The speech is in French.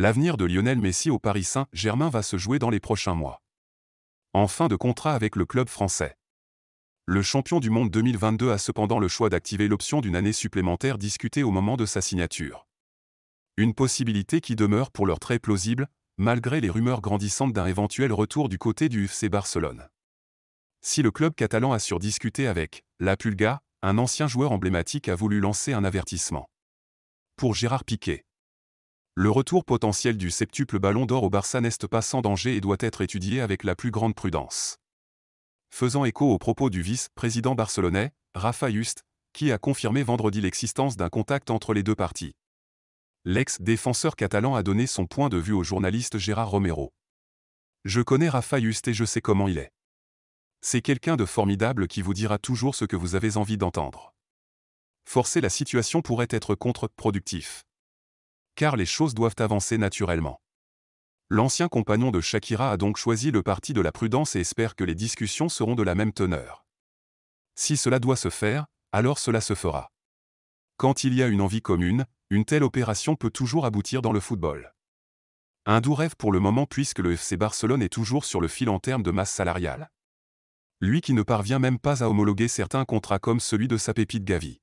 L'avenir de Lionel Messi au Paris Saint-Germain va se jouer dans les prochains mois. En fin de contrat avec le club français. Le champion du monde 2022 a cependant le choix d'activer l'option d'une année supplémentaire discutée au moment de sa signature. Une possibilité qui demeure pour l'heure très plausible, malgré les rumeurs grandissantes d'un éventuel retour du côté du FC Barcelone. Si le club catalan a surdiscuté avec la Pulga, un ancien joueur emblématique a voulu lancer un avertissement. Pour Gérard Piquet. Le retour potentiel du septuple ballon d'or au Barça n'est pas sans danger et doit être étudié avec la plus grande prudence. Faisant écho aux propos du vice-président barcelonais, Rafa Just, qui a confirmé vendredi l'existence d'un contact entre les deux parties. L'ex-défenseur catalan a donné son point de vue au journaliste Gérard Romero. Je connais Rafa Just et je sais comment il est. C'est quelqu'un de formidable qui vous dira toujours ce que vous avez envie d'entendre. Forcer la situation pourrait être contre-productif car les choses doivent avancer naturellement. L'ancien compagnon de Shakira a donc choisi le parti de la prudence et espère que les discussions seront de la même teneur. Si cela doit se faire, alors cela se fera. Quand il y a une envie commune, une telle opération peut toujours aboutir dans le football. Un doux rêve pour le moment puisque le FC Barcelone est toujours sur le fil en termes de masse salariale. Lui qui ne parvient même pas à homologuer certains contrats comme celui de sa pépite Gavi.